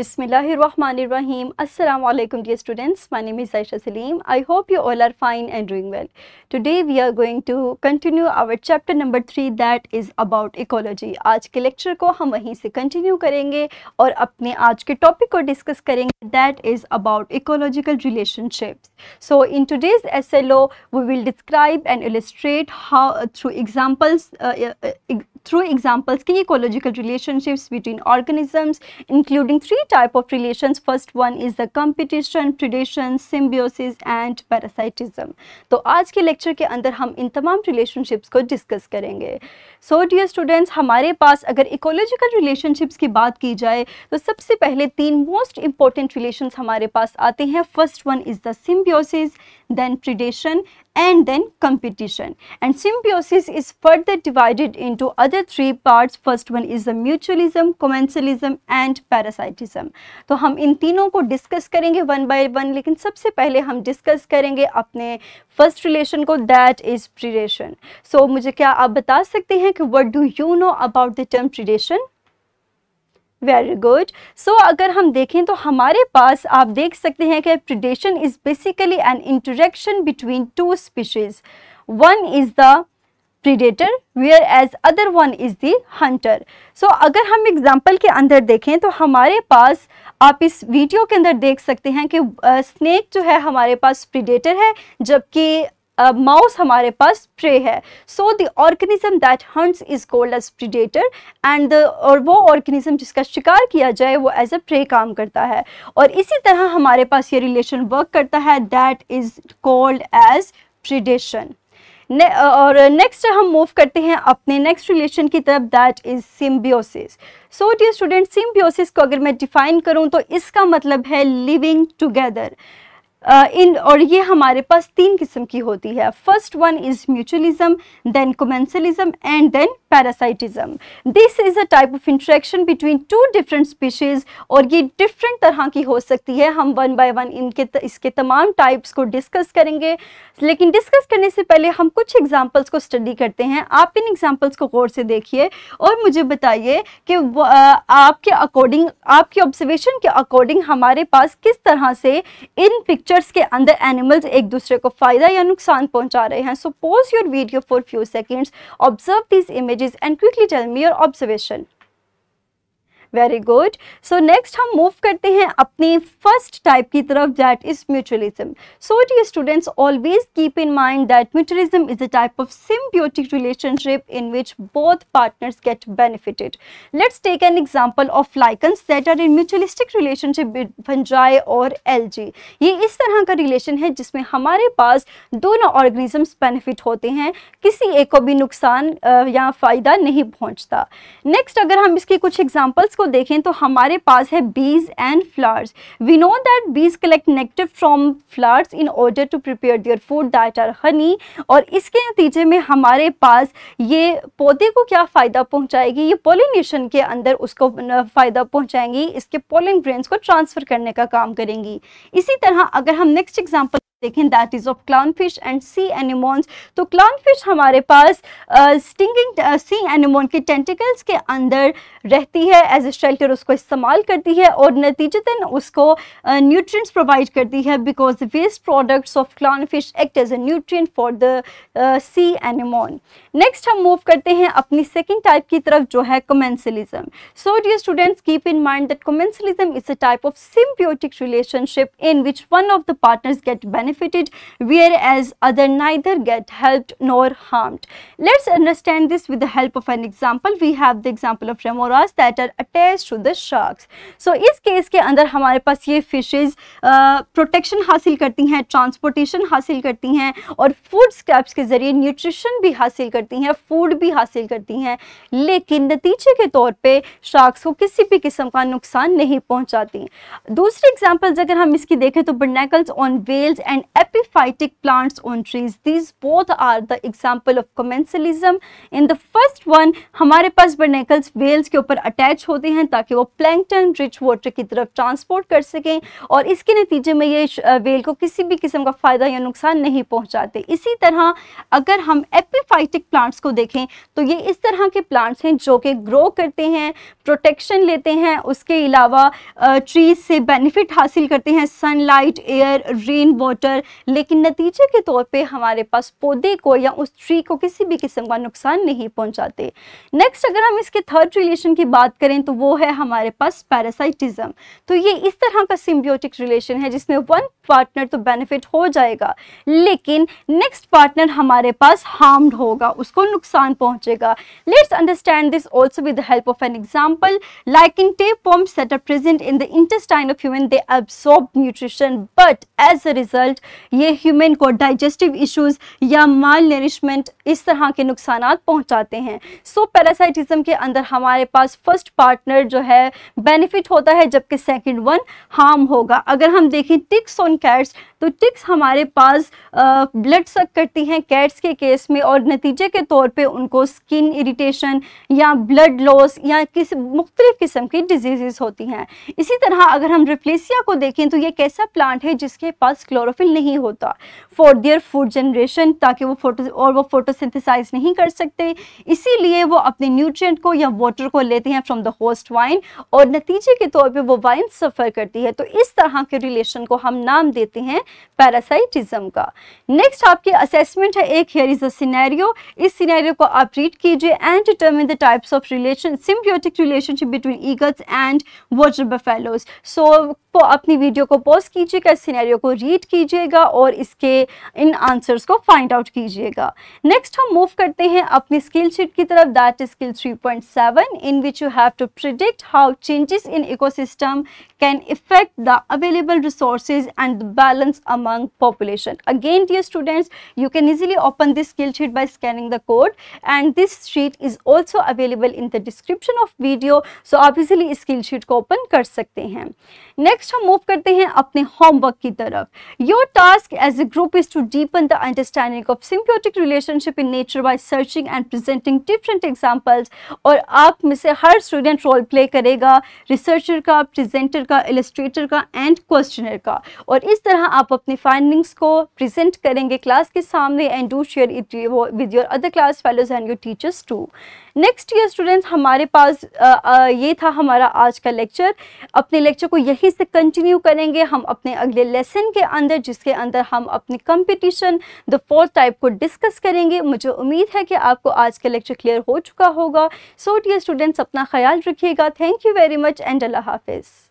Bismillahirrahmanirrahim. Assalamu alaikum dear students. My name is Aisha Salim. I hope you all are fine and doing well. Today we are going to continue our chapter number 3 that is about ecology. आज lecture ko हम continue करेंगे और अपने आज के topic ko discuss करेंगे that is about ecological relationships. So in today's SLO we will describe and illustrate how uh, through examples uh, uh, uh through examples key ecological relationships between organisms including three type of relations first one is the competition predation symbiosis and parasitism तो आज के lecture के अंदर हम इन तमाम relationships को discuss करेंगे सो dear students हमारे पास अगर इकोलॉजिकल रिलेशनशिप्स की बात की जाए तो सबसे पहले तीन मोस्ट इंपॉर्टेंट रिलेशंस हमारे पास आते हैं first one is the symbiosis then predation and then competition. And symbiosis is further divided into other three parts. First one is the mutualism, commensalism and parasitism. तो hum in teenon ko discuss karenge one by one lekin sabse pehle hum discuss karenge apne first relation ko that is predation so mujhe kya aap bata sakte hain ki what do you know about the term predation very good so अगर हम देखें तो हमारे पास आप देख सकते हैं कि predation is basically an interaction between two species one is the predator where as other one is the hunter so अगर हम एग्जाम्पल के अंदर देखें तो हमारे पास आप इस वीडियो के अंदर देख सकते हैं कि स्नैक uh, जो है हमारे पास प्रीडेटर है जबकि माउस हमारे पास प्रे है so the organism that hunts is called as predator and और वो ऑर्गेनिज्म जिसका शिकार किया जाए वो एज अ प्रे काम करता है और इसी तरह हमारे पास ये रिलेशन वर्क करता है that is called as predation ने, और नेक्स्ट हम मूव करते हैं अपने नेक्स्ट रिलेशन की तरफ that is symbiosis so dear student symbiosis को अगर मैं डिफाइन करूं तो इसका मतलब है लिविंग टुगेदर इन और ये हमारे पास तीन किस्म की होती है first one is mutualism then commensalism and then parasitism this is a type of interaction between two different species और ये डिफरेंट तरह की हो सकती है हम वन बाय वन इनके त, इसके तमाम टाइप्स को डिस्कस करेंगे लेकिन डिस्कस करने से पहले हम कुछ एग्जाम्पल्स को स्टडी करते हैं आप इन एग्जाम्पल्स को गौर से देखिए और मुझे बताइए कि आपके अकॉर्डिंग आपके ऑब्जर्वेशन के अकॉर्डिंग हमारे पास किस तरह से इन पिक्चर पिक्चर्स के अंदर एनिमल्स एक दूसरे को फ़ायदा या नुकसान पहुंचा रहे हैं so pause your video for few seconds observe these images and quickly tell me your observation very good so next हम मूव करते हैं अपनी फर्स्ट टाइप की तरफ that is mutualism so dear students always keep in mind that mutualism is a type of symbiotic relationship in which both partners get benefited let's take an example of lichens that are in mutualistic relationship fungi और L algae ये इस तरह का relation है जिसमें हमारे पास दोनों organisms benefit होते हैं किसी एक को भी नुकसान या फायदा नहीं पहुंचता नेक्स्ट अगर हम इसके कुछ एग्जाम्पल्स को को देखें तो हमारे पास है bees and flowers we know that bees collect nectar from flowers in order to prepare their food that are honey और इसके नतीजे में हमारे पास ये पौधे को क्या फ़ायदा पहुंचाएगी ये पोलिनेशन के अंदर उसको फ़ायदा पहुँचाएंगी इसके पोलिन ग्रेन्स को ट्रांसफ़र करने का काम करेंगी इसी तरह अगर हम नेक्स्ट एग्जाम्पल देखें that is of clown fish and sea anemones तो क्लाउन फिश हमारे पास स्टिंगिंग सी एनिमोन के टेंटिकल्स के अंदर रहती है एज ए शेल्टर उसको इस्तेमाल करती है और नतीजतन उसको न्यूट्रिएंट्स uh, प्रोवाइड करती है because waste products of clown fish act as a nutrient for the sea anemone next हम मूव करते हैं अपनी सेकेंड टाइप की तरफ जो है commensalism so dear students keep in mind that commensalism is a type of symbiotic relationship in which one of the partners get benefit benefited whereas other neither get helped nor harmed. Let's understand this with the help of an example. We have the example of remoras that are attached to the sharks. So इस case के अंदर हमारे पास ये fishes protection हासिल करती हैं transportation हासिल करती हैं और फूड स्क्रैप्स के ज़रिए न्यूट्रिशन भी हासिल करती हैं फूड भी हासिल करती हैं लेकिन नतीजे के तौर पे शार्क्स को किसी भी किस्म का नुकसान नहीं पहुंचाती दूसरी एग्जांपल्स अगर हम इसकी देखें तो barnacles on whales and and epiphytic plants on trees. These both are the example of commensalism. In the first one हमारे पास बर्नेकल्स वेल्स के ऊपर अटैच होते हैं ताकि वो प्लैंकटन रिच वाटर की तरफ ट्रांसपोर्ट कर सकें और इसके नतीजे में ये वेल को किसी भी किस्म का फ़ायदा या नुकसान नहीं पहुंचाते इसी तरह अगर हम एपीफाइटिक प्लांट्स को देखें तो ये इस तरह के प्लांट्स हैं जो कि ग्रो करते हैं प्रोटेक्शन लेते हैं उसके अलावा ट्रीज से बेनिफिट हासिल करते हैं sunlight air rain water doctor लेकिन नतीजे के तौर पे हमारे पास पौधे को या उस ट्री को किसी भी किस्म का नुकसान नहीं पहुंचाते नेक्स्ट अगर हम इसके थर्ड रिलेशन की बात करें तो वो है हमारे पास पैरासाइटिज्म तो ये इस तरह का सिम्बियोटिक रिलेशन है जिसमें वन पार्टनर तो बेनिफिट हो जाएगा लेकिन नेक्स्ट पार्टनर हमारे पास हार्म्ड होगा उसको नुकसान पहुंचेगा let's understand this also with help of an example like in tape set are present in the intestine of human they absorb nutrition but as a result result ये human को digestive issues या माल nourishment इस तरह के नुकसान पहुंचाते हैं सो so, parasitism के अंदर हमारे पास फर्स्ट पार्टनर जो है बेनिफिट होता है जबकि सेकेंड वन हार्म होगा अगर हम देखें टिक्स ऑन कैट्स तो टिक्स हमारे पास ब्लड सक करती हैं कैट्स के केस में और नतीजे के तौर पे उनको स्किन इरिटेशन या ब्लड लॉस या किसी मुख्तलिफ़ किस्म की डिजीज़ होती हैं इसी तरह अगर हम रिफ्लेसिया को देखें तो ये कैसा प्लांट है जिसके पास क्लोरोफिल फुलफिल नहीं होता फॉर देयर फूड जनरेशन ताकि वो फोटो और वो फोटोसिंथेसाइज नहीं कर सकते इसीलिए वो अपने न्यूट्रिएंट को या वाटर को लेते हैं फ्रॉम द होस्ट वाइन और नतीजे के तौर पे वो वाइन सफ़र करती है तो इस तरह के रिलेशन को हम नाम देते हैं पैरासाइटिज्म का नेक्स्ट आपकी असेसमेंट है एक हेयर इज़ अनेरियो इस सीनैरियो को आप रीड कीजिए and determine the types of relation symbiotic relationship between eagles and water buffaloes so आप अपनी वीडियो को पॉज कीजिएगा सीनेरियो को रीड कीजिएगा और इसके इन आंसर्स को फाइंड आउट कीजिएगा नेक्स्ट हम मूव करते हैं अपनी स्किल शीट की तरफ that is skill 3.7 in which you have to predict how changes in ecosystem can effect the available resources and balance among population again dear students you can easily open this skill sheet by scanning the code and this sheet is also available in the description of video so आप easily skill sheet को open कर सकते हैं next next हम move करते हैं अपने homework की तरफ your task as a group is to deepen the understanding of symbiotic relationship in nature by searching and presenting different examples और आप में से हर स्टूडेंट रोल प्ले करेगा रिसर्चर का प्रेजेंटर का इलस्ट्रेटर का एंड क्वेश्चनर का और इस तरह आप अपनी फाइंडिंग्स को प्रेजेंट करेंगे क्लास के सामने and do share it with your other class fellows and your teachers to next year students हमारे पास आ, आ, ये था हमारा आज का लेक्चर अपने लेक्चर को यहीं से कंटिन्यू करेंगे हम अपने अगले लेसन के अंदर जिसके अंदर हम अपनी कंपटीशन द फोर्थ टाइप को डिस्कस करेंगे मुझे उम्मीद है कि आपको आज का लेक्चर क्लियर हो चुका होगा सो डियर स्टूडेंट्स अपना ख्याल रखिएगा thank you very much and अल्लाह हाफिज़